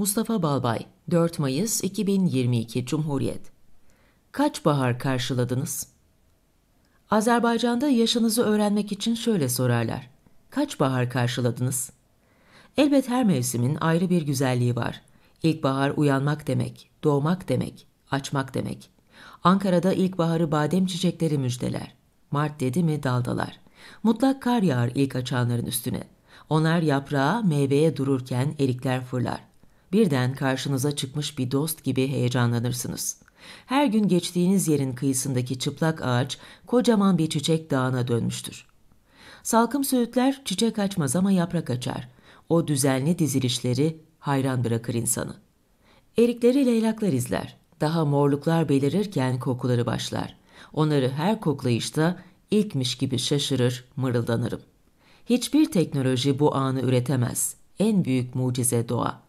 Mustafa Balbay 4 Mayıs 2022 Cumhuriyet Kaç bahar karşıladınız? Azerbaycan'da yaşınızı öğrenmek için şöyle sorarlar. Kaç bahar karşıladınız? Elbet her mevsimin ayrı bir güzelliği var. İlkbahar uyanmak demek, doğmak demek, açmak demek. Ankara'da ilkbaharı badem çiçekleri müjdeler. Mart dedi mi daldalar. Mutlak kar yağar ilk açanların üstüne. Onlar yaprağa, meyveye dururken erikler fırlar birden karşınıza çıkmış bir dost gibi heyecanlanırsınız. Her gün geçtiğiniz yerin kıyısındaki çıplak ağaç kocaman bir çiçek dağına dönmüştür. Salkım söğütler çiçek açmaz ama yaprak açar. O düzenli dizilişleri hayran bırakır insanı. Erikleri leylaklar izler. Daha morluklar belirirken kokuları başlar. Onları her koklayışta ilkmiş gibi şaşırır, mırıldanırım. Hiçbir teknoloji bu anı üretemez. En büyük mucize doğa.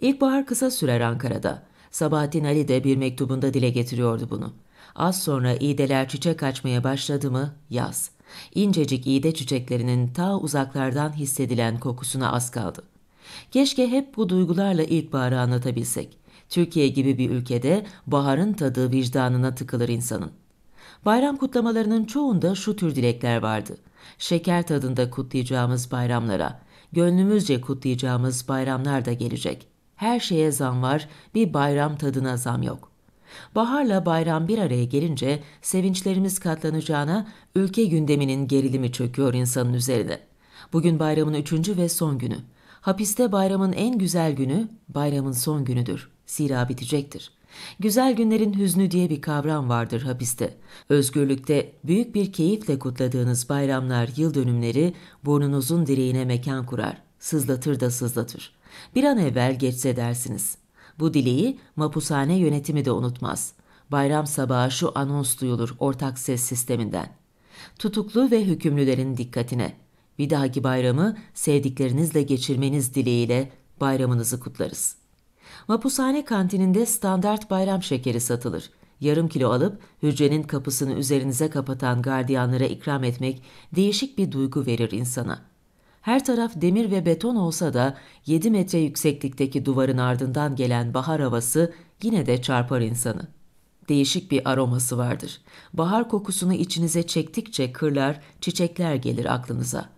İlkbahar kısa sürer Ankara'da. Sabahattin Ali de bir mektubunda dile getiriyordu bunu. Az sonra iğdeler çiçek açmaya başladı mı yaz. İncecik iğde çiçeklerinin ta uzaklardan hissedilen kokusuna az kaldı. Keşke hep bu duygularla ilkbaharı anlatabilsek. Türkiye gibi bir ülkede baharın tadı vicdanına tıkılır insanın. Bayram kutlamalarının çoğunda şu tür dilekler vardı. Şeker tadında kutlayacağımız bayramlara, gönlümüzce kutlayacağımız bayramlar da gelecek. Her şeye zam var, bir bayram tadına zam yok. Baharla bayram bir araya gelince sevinçlerimiz katlanacağına ülke gündeminin gerilimi çöküyor insanın üzerine. Bugün bayramın üçüncü ve son günü. Hapiste bayramın en güzel günü, bayramın son günüdür. Zira bitecektir. Güzel günlerin hüznü diye bir kavram vardır hapiste. Özgürlükte büyük bir keyifle kutladığınız bayramlar, yıl dönümleri burnunuzun direğine mekan kurar. Sızlatır da sızlatır. Bir an evvel geçse dersiniz. Bu dileği mapushane yönetimi de unutmaz. Bayram sabahı şu anons duyulur ortak ses sisteminden. Tutuklu ve hükümlülerin dikkatine. Bir dahaki bayramı sevdiklerinizle geçirmeniz dileğiyle bayramınızı kutlarız.'' Mapushane kantininde standart bayram şekeri satılır. Yarım kilo alıp hücrenin kapısını üzerinize kapatan gardiyanlara ikram etmek değişik bir duygu verir insana. Her taraf demir ve beton olsa da 7 metre yükseklikteki duvarın ardından gelen bahar havası yine de çarpar insanı. Değişik bir aroması vardır. Bahar kokusunu içinize çektikçe kırlar, çiçekler gelir aklınıza.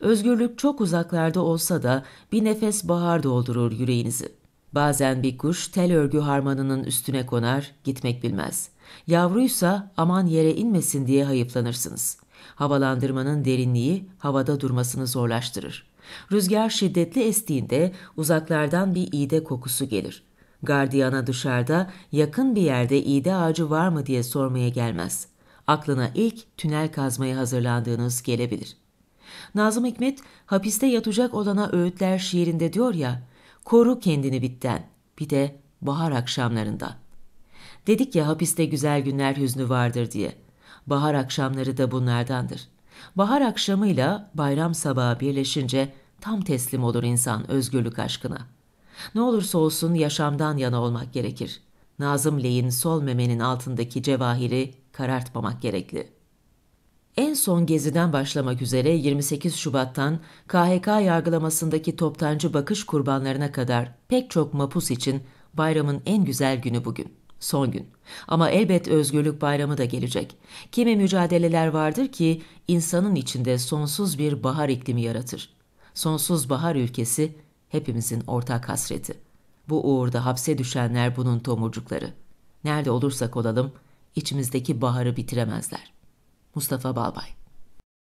Özgürlük çok uzaklarda olsa da bir nefes bahar doldurur yüreğinizi.'' Bazen bir kuş tel örgü harmanının üstüne konar, gitmek bilmez. Yavruysa aman yere inmesin diye hayıflanırsınız. Havalandırmanın derinliği havada durmasını zorlaştırır. Rüzgar şiddetli estiğinde uzaklardan bir iğde kokusu gelir. Gardiyana dışarıda yakın bir yerde iğde ağacı var mı diye sormaya gelmez. Aklına ilk tünel kazmaya hazırlandığınız gelebilir. Nazım Hikmet hapiste yatacak olana öğütler şiirinde diyor ya, Koru kendini bitten. Bir de bahar akşamlarında. Dedik ya hapiste güzel günler hüznü vardır diye. Bahar akşamları da bunlardandır. Bahar akşamıyla bayram sabahı birleşince tam teslim olur insan özgürlük aşkına. Ne olursa olsun yaşamdan yana olmak gerekir. Nazım Ley'in sol memenin altındaki cevahiri karartmamak gerekli. En son geziden başlamak üzere 28 Şubat'tan KHK yargılamasındaki toptancı bakış kurbanlarına kadar pek çok mapus için bayramın en güzel günü bugün son gün. Ama elbet özgürlük bayramı da gelecek. Kimi mücadeleler vardır ki insanın içinde sonsuz bir bahar iklimi yaratır. Sonsuz bahar ülkesi hepimizin ortak hasreti. Bu uğurda hapse düşenler bunun tomurcukları. Nerede olursak olalım içimizdeki baharı bitiremezler.'' مصطفى باباي